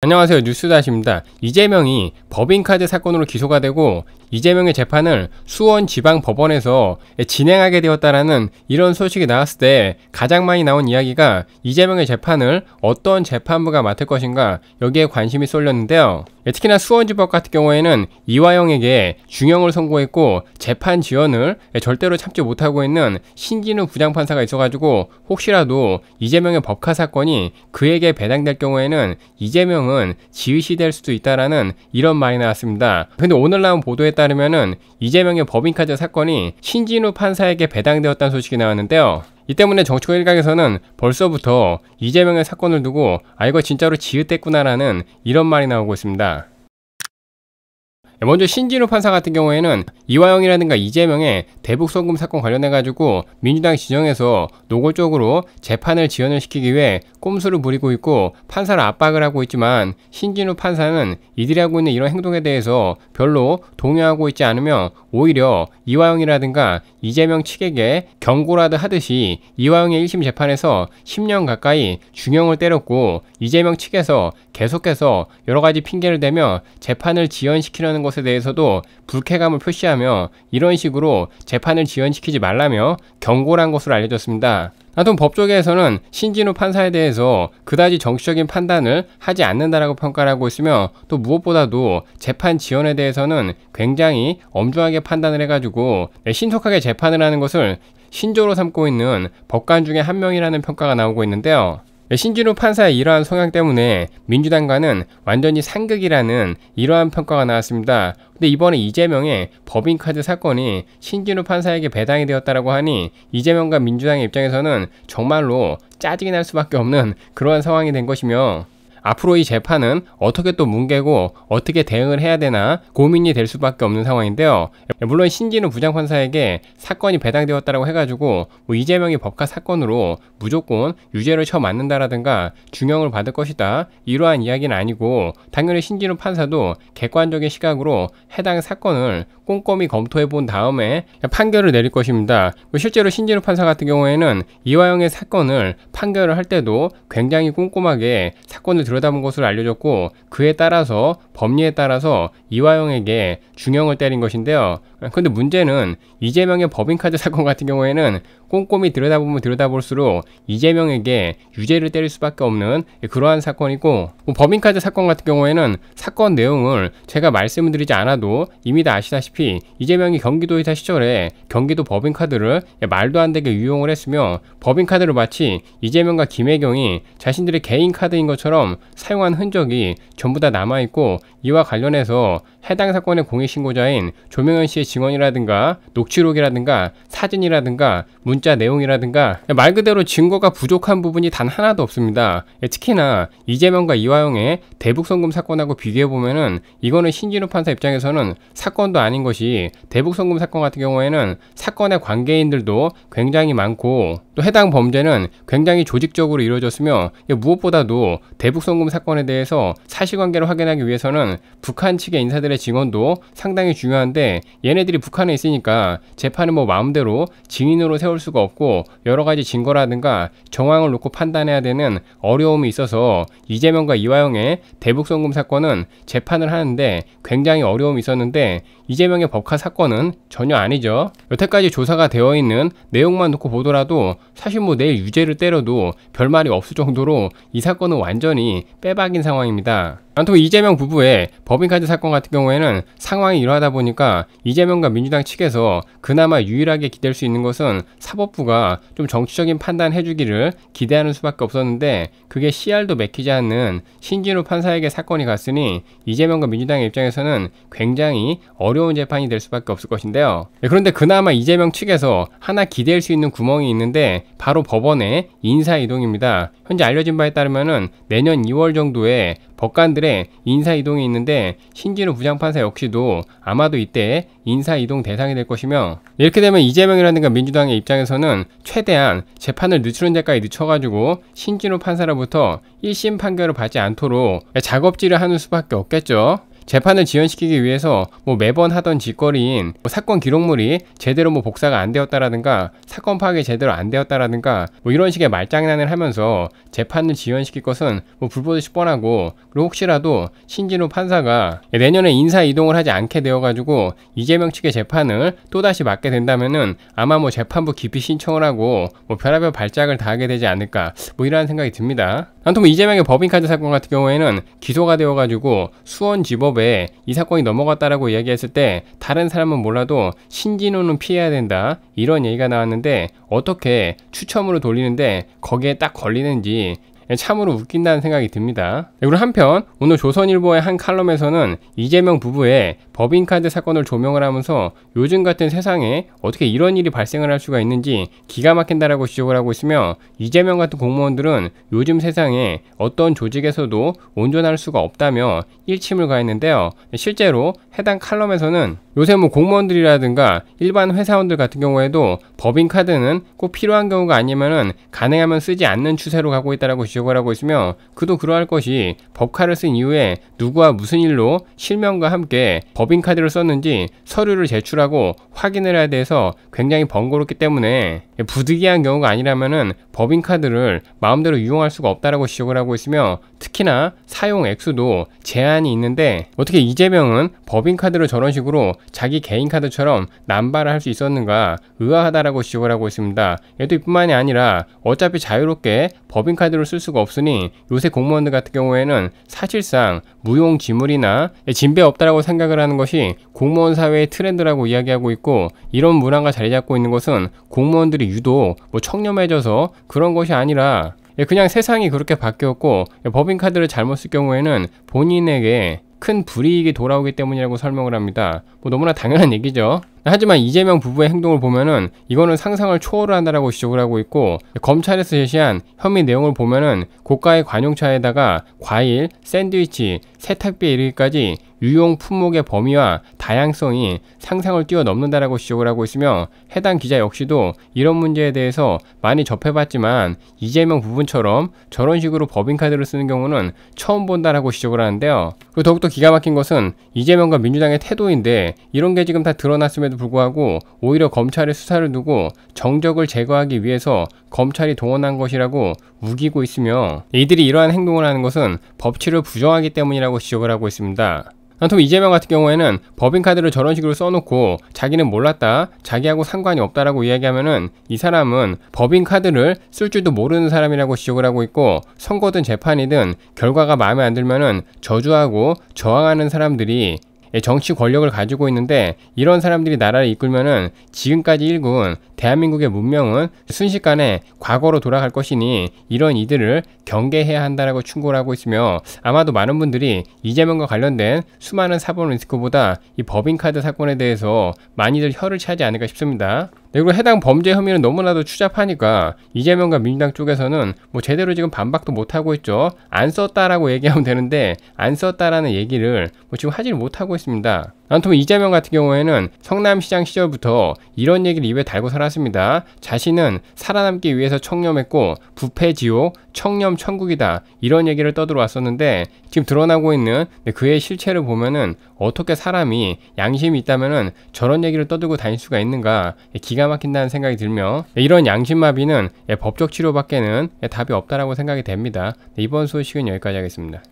안녕하세요 뉴스다시입니다. 이재명이 법인카드 사건으로 기소가 되고 이재명의 재판을 수원 지방 법원에서 진행하게 되었다라는 이런 소식이 나왔을 때 가장 많이 나온 이야기가 이재명의 재판을 어떤 재판부가 맡을 것인가 여기에 관심이 쏠렸는데요. 예, 특히나 수원지법 같은 경우에는 이화영에게 중형을 선고했고 재판 지원을 예, 절대로 참지 못하고 있는 신진우 부장판사가 있어가지고 혹시라도 이재명의 법카 사건이 그에게 배당될 경우에는 이재명은 지휘시 될 수도 있다라는 이런 말이 나왔습니다. 근데 오늘 나온 보도에 따르면 이재명의 법인카드 사건이 신진우 판사에게 배당되었다는 소식이 나왔는데요. 이 때문에 정치권 일각에서는 벌써부터 이재명의 사건을 두고 아 이거 진짜로 지읒됐구나라는 이런 말이 나오고 있습니다. 네, 먼저 신진우 판사 같은 경우에는 이화영이라든가 이재명의 대북 송금 사건 관련해 가지고 민주당 지정에서 노골적으로 재판을 지연을 시키기 위해 꼼수를 부리고 있고 판사를 압박을 하고 있지만 신진우 판사는 이들이 하고 있는 이런 행동에 대해서 별로 동요하고 있지 않으며 오히려 이화영이라든가 이재명 측에게 경고라도 하듯이 이화영의 1심 재판에서 10년 가까이 중형을 때렸고 이재명 측에서 계속해서 여러 가지 핑계를 대며 재판을 지연시키려는 것 것에 대해서도 불쾌감을 표시하며 이런 식으로 재판을 지연시키지 말라며 경고를 한 것으로 알려졌습니다. 아무튼 법조계에서는 신진우 판사에 대해서 그다지 정치적인 판단을 하지 않는다라고 평가를 하고 있으며 또 무엇보다도 재판 지연에 대해서는 굉장히 엄중하게 판단을 해가지고 네, 신속하게 재판을 하는 것을 신조로 삼고 있는 법관 중에 한 명이라는 평가가 나오고 있는데요. 신진우 판사의 이러한 성향 때문에 민주당과는 완전히 상극이라는 이러한 평가가 나왔습니다. 근데 이번에 이재명의 법인카드 사건이 신진우 판사에게 배당이 되었다라고 하니 이재명과 민주당의 입장에서는 정말로 짜증이 날 수밖에 없는 그러한 상황이 된 것이며 앞으로 이 재판은 어떻게 또 뭉개고 어떻게 대응을 해야 되나 고민이 될 수밖에 없는 상황인데요. 물론 신진는 부장판사에게 사건이 배당되었다라고 해가지고 뭐 이재명이 법카 사건으로 무조건 유죄를 처맞는다라든가 중형을 받을 것이다 이러한 이야기는 아니고 당연히 신진는 판사도 객관적인 시각으로 해당 사건을 꼼꼼히 검토해 본 다음에 판결을 내릴 것입니다. 실제로 신진우 판사 같은 경우에는 이화영의 사건을 판결을 할 때도 굉장히 꼼꼼하게 사건을 들여다본 것으로 알려졌고 그에 따라서 법리에 따라서 이화영에게 중형을 때린 것인데요. 근데 문제는 이재명의 법인카드 사건 같은 경우에는 꼼꼼히 들여다보면 들여다볼수록 이재명에게 유죄를 때릴 수밖에 없는 그러한 사건이고 뭐 법인카드 사건 같은 경우에는 사건 내용을 제가 말씀드리지 않아도 이미 다 아시다시피 아시다시피 이재명이 경기도의사 시절에 경기도 법인카드를 말도 안 되게 유용을 했으며 법인카드를 마치 이재명과 김혜경이 자신들의 개인 카드인 것처럼 사용한 흔적이 전부 다 남아있고 이와 관련해서 해당 사건의 공익신고자인 조명현 씨의 증언이라든가 녹취록이라든가 사진이라든가 문자 내용이라든가 말 그대로 증거가 부족한 부분이 단 하나도 없습니다. 예, 특히나 이재명과 이화영의 대북송금 사건하고 비교해보면 이거는 신진우 판사 입장에서는 사건도 아닌 것이 대북송금 사건 같은 경우에는 사건의 관계인들도 굉장히 많고 또 해당 범죄는 굉장히 조직적으로 이루어졌으며 무엇보다도 대북송금 사건에 대해서 사실관계를 확인하기 위해서는 북한 측의 인사들의 자신 증언도 상당히 중요한데 얘네들이 북한에 있으니까 재판을뭐 마음대로 증인으로 세울 수가 없고 여러 가지 증거라든가 정황을 놓고 판단해야 되는 어려움이 있어서 이재명과 이화영의 대북 송금 사건은 재판을 하는데 굉장히 어려움이 있었는데 이재명의 법카 사건은 전혀 아니죠. 여태까지 조사가 되어 있는 내용만 놓고 보더라도 사실 뭐 내일 유죄를 때려도 별말이 없을 정도로 이 사건은 완전히 빼박인 상황입니다. 안토 이재명 부부의 법인카드 사건 같은 경우에는 상황이 이러하다 보니까 이재명과 민주당 측에서 그나마 유일하게 기댈 수 있는 것은 사법부가 좀 정치적인 판단 해주기를 기대하는 수밖에 없었는데 그게 씨알도 맥히지 않는 신진우 판사에게 사건이 갔으니 이재명과 민주당의 입장에서는 굉장히 어려 어려운 재판이 될 수밖에 없을 것인데요. 예, 그런데 그나마 이재명 측에서 하나 기댈수 있는 구멍이 있는데 바로 법원의 인사이동입니다. 현재 알려진 바에 따르면 내년 2월 정도에 법관들의 인사이동이 있는데 신진우 부장판사 역시도 아마도 이때 인사이동 대상이 될 것이며 이렇게 되면 이재명이라든가 민주당의 입장에서는 최대한 재판을 늦추는 데까지 늦춰가지고 신진우 판사로부터 1심 판결을 받지 않도록 작업질을 하는 수밖에 없겠죠. 재판을 지연시키기 위해서 뭐 매번 하던 짓거리인 뭐 사건 기록물이 제대로 뭐 복사가 안 되었다라든가 사건 파악이 제대로 안 되었다라든가 뭐 이런 식의 말장난을 하면서 재판을 지연시킬 것은 뭐 불보듯이 뻔하고 그리고 혹시라도 신진우 판사가 내년에 인사 이동을 하지 않게 되어가지고 이재명 측의 재판을 또다시 맡게 된다면은 아마 뭐 재판부 기피 신청을 하고 뭐 별의별 발작을 다하게 되지 않을까 뭐이런 생각이 듭니다. 아무튼 이재명의 법인카드 사건 같은 경우에는 기소가 되어가지고 수원지법에 이 사건이 넘어갔다라고 이야기했을 때 다른 사람은 몰라도 신진호는 피해야 된다 이런 얘기가 나왔는데 어떻게 추첨으로 돌리는데 거기에 딱 걸리는지 참으로 웃긴다는 생각이 듭니다. 그리고 한편 오늘 조선일보의 한 칼럼에서는 이재명 부부의 법인카드 사건을 조명을 하면서 요즘 같은 세상에 어떻게 이런 일이 발생을 할 수가 있는지 기가 막힌다라고 지적을 하고 있으며 이재명 같은 공무원들은 요즘 세상에 어떤 조직에서도 온전할 수가 없다며 일침을 가했는데요. 실제로 해당 칼럼에서는 요새 뭐 공무원들이라든가 일반 회사원들 같은 경우에도 법인카드는 꼭 필요한 경우가 아니면은 가능하면 쓰지 않는 추세로 가고 있다라고 지적을 하고 있으며 그도 그러할 것이 법카를 쓴 이후에 누구와 무슨 일로 실명과 함께 법인카드를 썼는지 서류를 제출하고 확인을 해야 돼서 굉장히 번거롭기 때문에 부득이한 경우가 아니라면 법인카드를 마음대로 이용할 수가 없다라고 지적을 하고 있으며 특히나 사용 액수도 제한이 있는데 어떻게 이재명은 법인카드를 저런 식으로 자기 개인카드처럼 남발을 할 수 있었는가 의아하다라고 지적을 하고 있습니다. 얘도 이뿐만이 아니라 어차피 자유롭게 법인카드를 쓸 수가 없으니 요새 공무원들 같은 경우에는 사실상 무용지물이나 진배 없다라고 생각을 하는 것이 공무원 사회의 트렌드라고 이야기하고 있고 이런 문화가 자리 잡고 있는 것은 공무원들이 유도뭐 청렴해져서 그런 것이 아니라 예, 그냥 세상이 그렇게 바뀌었고 예, 법인카드를 잘못 쓸 경우에는 본인에게 큰 불이익이 돌아오기 때문이라고 설명을 합니다. 뭐 너무나 당연한 얘기죠. 하지만 이재명 부부의 행동을 보면은 이거는 상상을 초월한다라고 지적을 하고 있고 검찰에서 제시한 혐의 내용을 보면은 고가의 관용차에다가 과일, 샌드위치, 세탁비에 이르기까지 유용 품목의 범위와 다양성이 상상을 뛰어넘는다라고 지적을 하고 있으며 해당 기자 역시도 이런 문제에 대해서 많이 접해봤지만 이재명 부분처럼 저런 식으로 법인카드를 쓰는 경우는 처음 본다라고 지적을 하는데요. 그리고 더욱더 기가 막힌 것은 이재명과 민주당의 태도인데 이런 게 지금 다 드러났음에도 불구하고 오히려 검찰의 수사를 두고 정적을 제거하기 위해서 검찰이 동원한 것이라고 우기고 있으며 이들이 이러한 행동을 하는 것은 법치를 부정하기 때문이라고 지적을 하고 있습니다. 한통 이재명 같은 경우에는 법인카드를 저런 식으로 써놓고 자기는 몰랐다, 자기하고 상관이 없다라고 이야기하면은 이 사람은 법인카드를 쓸 줄도 모르는 사람이라고 지적을 하고 있고 선거든 재판이든 결과가 마음에 안 들면은 저주하고 저항하는 사람들이 예, 정치 권력을 가지고 있는데 이런 사람들이 나라를 이끌면은 지금까지 일군 대한민국의 문명은 순식간에 과거로 돌아갈 것이니 이런 이들을 경계해야 한다라고 충고를 하고 있으며 아마도 많은 분들이 이재명과 관련된 수많은 사법 리스크보다 이 법인카드 사건에 대해서 많이들 혀를 차지 않을까 싶습니다. 그리고 해당 범죄 혐의는 너무나도 추잡하니까 이재명과 민주당 쪽에서는 뭐 제대로 지금 반박도 못하고 있죠. 안 썼다라고 얘기하면 되는데 안 썼다라는 얘기를 뭐 지금 하질 못하고 있습니다. 난통 이재명 같은 경우에는 성남시장 시절부터 이런 얘기를 입에 달고 살았습니다. 자신은 살아남기 위해서 청렴했고 부패지옥, 청렴천국이다 이런 얘기를 떠들어 왔었는데 지금 드러나고 있는 네, 그의 실체를 보면은 어떻게 사람이 양심이 있다면은 저런 얘기를 떠들고 다닐 수가 있는가 예, 기가 막힌다는 생각이 들며 네, 이런 양심마비는 예, 법적 치료밖에는 예, 답이 없다라고 생각이 됩니다. 네, 이번 소식은 여기까지 하겠습니다.